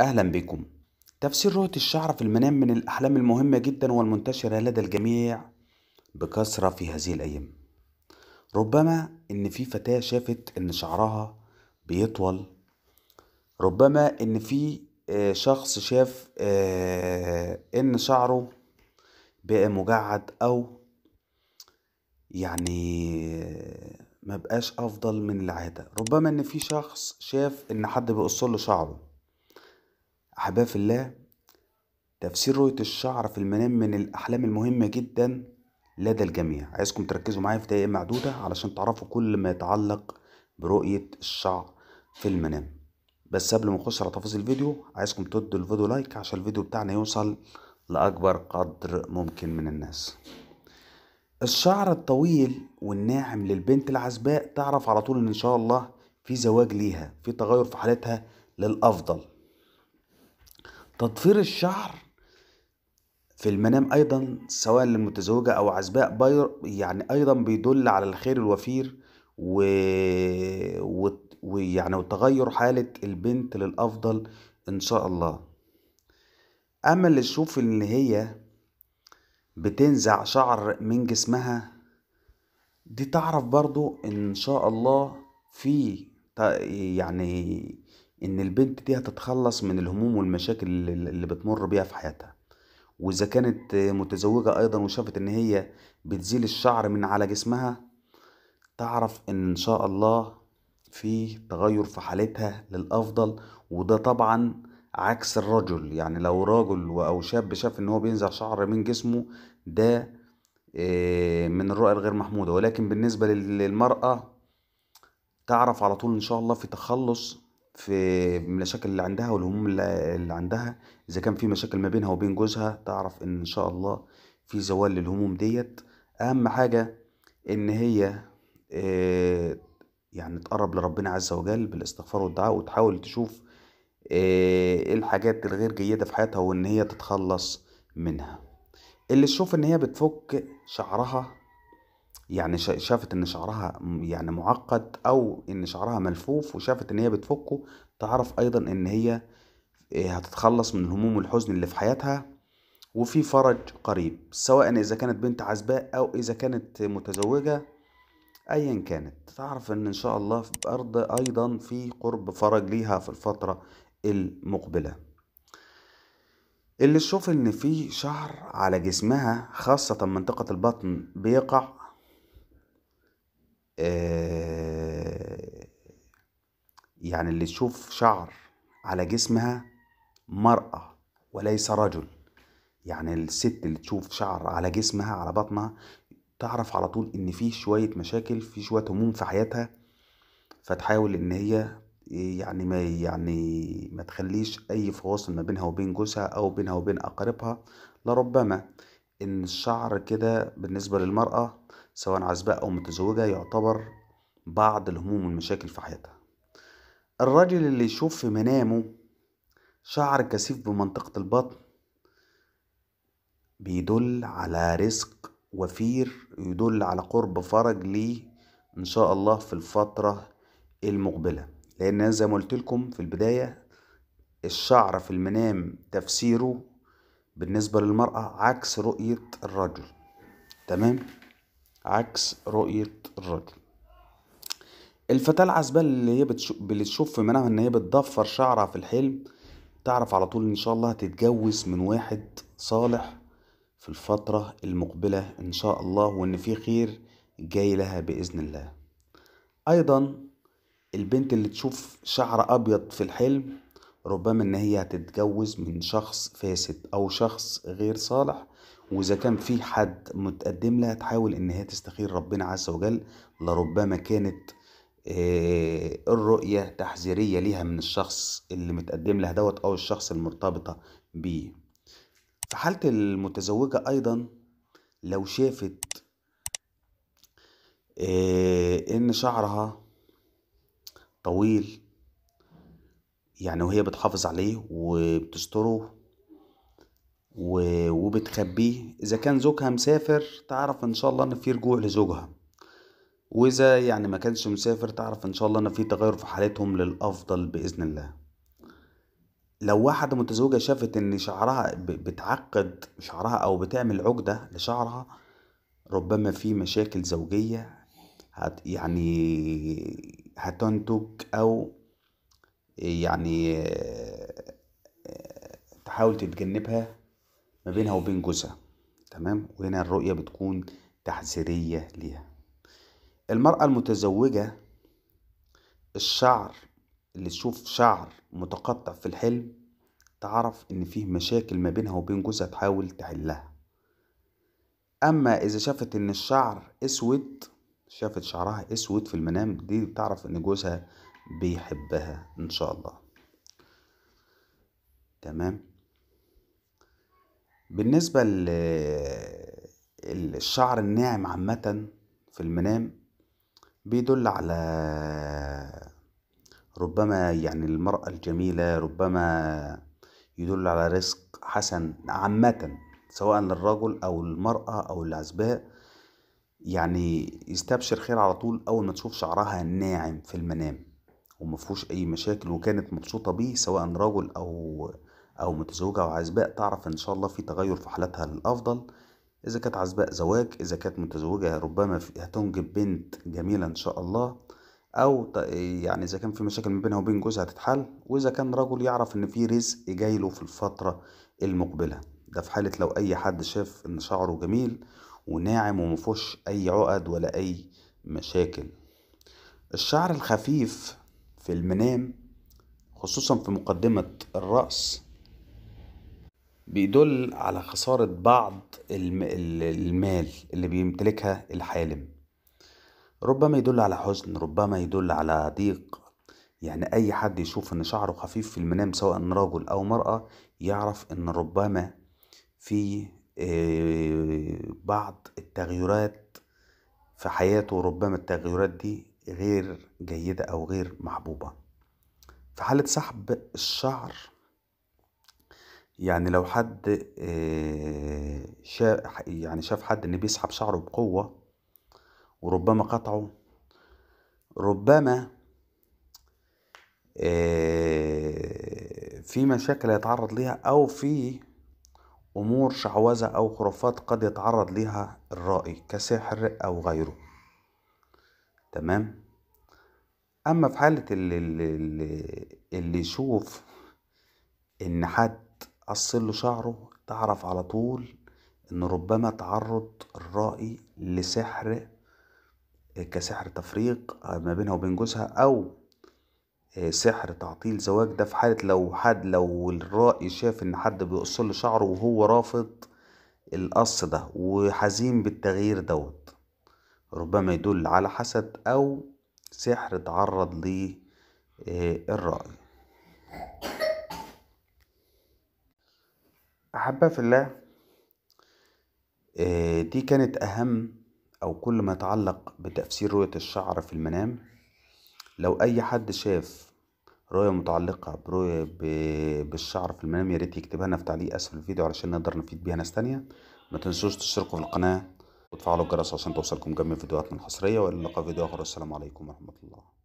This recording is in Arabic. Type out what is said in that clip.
أهلا بكم تفسير رؤية الشعر في المنام من الأحلام المهمة جدا والمنتشرة لدى الجميع بكثرة في هذه الأيام ربما إن في فتاة شافت إن شعرها بيطول ربما إن في آه، شخص شاف آه، إن شعره بقى مجعد أو يعني آه، ما بقاش افضل من العاده ربما ان في شخص شاف ان حد بيقص له شعره أحباب في الله تفسير رؤية الشعر في المنام من الأحلام المهمة جدا لدى الجميع عايزكم تركزوا معايا في دقايق معدودة علشان تعرفوا كل ما يتعلق برؤية الشعر في المنام بس قبل ما نخش على تفاصيل الفيديو عايزكم تدوا الفيديو لايك عشان الفيديو بتاعنا يوصل لأكبر قدر ممكن من الناس الشعر الطويل والناعم للبنت العزباء تعرف على طول ان ان شاء الله في زواج ليها في تغير في حالتها للأفضل تضفير الشعر في المنام أيضا سواء للمتزوجة أو عزباء باير يعني أيضا بيدل على الخير الوفير و... و... ويعني وتغير حالة البنت للأفضل إن شاء الله أما اللي تشوف إن هي بتنزع شعر من جسمها دي تعرف برضو إن شاء الله في يعني ان البنت دي هتتخلص من الهموم والمشاكل اللي بتمر بيها في حياتها واذا كانت متزوجة ايضا وشافت ان هي بتزيل الشعر من على جسمها تعرف ان ان شاء الله في تغير في حالتها للافضل وده طبعا عكس الرجل يعني لو راجل او شاب شاف ان هو بينزع شعر من جسمه ده آه، من الرؤية الغير محمودة ولكن بالنسبة للمرأة تعرف على طول ان شاء الله في تخلص في المشاكل اللي عندها والهموم اللي عندها اذا كان في مشاكل ما بينها وبين جوزها تعرف ان ان شاء الله في زوال للهموم ديت اهم حاجة ان هي آه، يعني تقرب لربنا عز وجل بالاستغفار والدعاء وتحاول تشوف آه، ايه الحاجات الغير جيدة في حياتها وان هي تتخلص منها اللي تشوف ان هي بتفك شعرها يعني شافت ان شعرها يعني معقد او ان شعرها ملفوف وشافت ان هي بتفكه تعرف ايضا ان هي إيه، هتتخلص من الهموم والحزن اللي في حياتها وفي فرج قريب سواء اذا كانت بنت عزباء او اذا كانت متزوجه ايا كانت تعرف ان ان شاء الله في الارض ايضا في قرب فرج ليها في الفتره المقبله اللي تشوف ان في شعر على جسمها خاصة منطقة البطن بيقع آه، يعني اللي تشوف شعر على جسمها مرأة وليس رجل يعني الست اللي تشوف شعر على جسمها على بطنها تعرف على طول ان في شوية مشاكل في شوية هموم في حياتها فتحاول ان هي يعني ما يعني ما تخليش اي فواصل ما بينها وبين جوزها او بينها وبين اقاربها لربما ان الشعر كده بالنسبة للمرأة سواء عزباء أو متزوجة يعتبر بعض الهموم والمشاكل في حياتها الرجل اللي يشوف في منامه شعر كثيف بمنطقة البطن بيدل على رزق وفير يدل على قرب فرج ليه إن شاء الله في الفترة المقبلة لأن زي ما قلت لكم في البداية الشعر في المنام تفسيره بالنسبة للمرأة عكس رؤية الرجل تمام؟ عكس رؤية الرجل الفتاة العزباء اللي هي بتشوف في منامها ان هي بتضفر شعرها في الحلم تعرف على طول ان شاء الله هتتجوز من واحد صالح في الفترة المقبلة ان شاء الله وان في خير جاي لها باذن الله ايضا البنت اللي تشوف شعر ابيض في الحلم ربما ان هي هتتجوز من شخص فاسد او شخص غير صالح واذا كان في حد متقدم لها تحاول ان هي تستخير ربنا عز وجل لربما كانت آه، الرؤية تحذيرية ليها من الشخص اللي متقدم لها دوت أو الشخص المرتبطة بيه في حالة المتزوجة أيضا لو شافت آه، إن شعرها طويل يعني وهي بتحافظ عليه وبتستره وبتخبيه اذا كان زوجها مسافر تعرف ان شاء الله ان في رجوع لزوجها واذا يعني ما كانش مسافر تعرف ان شاء الله ان في تغير في حالتهم للافضل باذن الله لو واحدة متزوجة شافت ان شعرها بتعقد شعرها او بتعمل عقدة لشعرها ربما في مشاكل زوجية هت يعني هتنتج او يعني آه، تحاول تتجنبها ما بينها وبين جوزها تمام وهنا الرؤية بتكون تحذيرية ليها المرأة المتزوجة الشعر اللي تشوف شعر متقطع في الحلم تعرف ان فيه مشاكل ما بينها وبين جوزها تحاول تحلها اما اذا شافت ان الشعر اسود شافت شعرها اسود في المنام دي بتعرف ان جوزها بيحبها ان شاء الله تمام بالنسبة للشعر الناعم عامة في المنام بيدل على ربما يعني المرأة الجميلة ربما يدل على رزق حسن عامة سواء للرجل أو المرأة أو العزباء يعني يستبشر خير على طول أول ما تشوف شعرها الناعم في المنام ومفهوش أي مشاكل وكانت مبسوطة بيه سواء رجل أو او متزوجه او عزباء تعرف ان شاء الله في تغير في حالتها للافضل اذا كانت عزباء زواج اذا كانت متزوجه ربما هتنجب بنت جميله ان شاء الله او يعني اذا كان في مشاكل ما بينها وبين جوزها هتتحل واذا كان رجل يعرف ان في رزق جاي له في الفتره المقبله ده في حاله لو اي حد شاف ان شعره جميل وناعم ومفوش اي عقد ولا اي مشاكل الشعر الخفيف في المنام خصوصا في مقدمة الرأس بيدل على خسارة بعض المال اللي بيمتلكها الحالم ربما يدل على حزن ربما يدل على ضيق يعني أي حد يشوف إن شعره خفيف في المنام سواء رجل أو مرأة يعرف إن ربما في آه، بعض التغيرات في حياته ربما التغيرات دي غير جيدة أو غير محبوبة في حالة سحب الشعر يعني لو حد آه، يعني شاف حد ان بيسحب شعره بقوة وربما قطعه ربما آه، في مشاكل يتعرض ليها او في امور شعوذة او خرافات قد يتعرض ليها الرائي كسحر او غيره تمام اما في حالة اللي, اللي يشوف ان حد قصله شعره تعرف على طول ان ربما تعرض الرائي لسحر كسحر تفريق ما بينها وبين جوزها او آه، سحر تعطيل زواج ده في حالة لو حد لو الرائي شاف ان حد بيقصر له شعره وهو رافض القص ده وحزين بالتغيير دوت ربما يدل على حسد او سحر تعرض ليه آه، الرائي أحبة في الله آه، دي كانت أهم أو كل ما يتعلق بتفسير رؤية الشعر في المنام لو أي حد شاف رؤية متعلقة برؤية بالشعر في المنام يا ريت يكتبها لنا في تعليق أسفل الفيديو علشان نقدر نفيد بيها ناس تانية ما تنسوش تشتركوا في القناة وتفعلوا الجرس عشان توصلكم جميع فيديوهاتنا الحصرية وإلى اللقاء في فيديو آخر والسلام عليكم ورحمة الله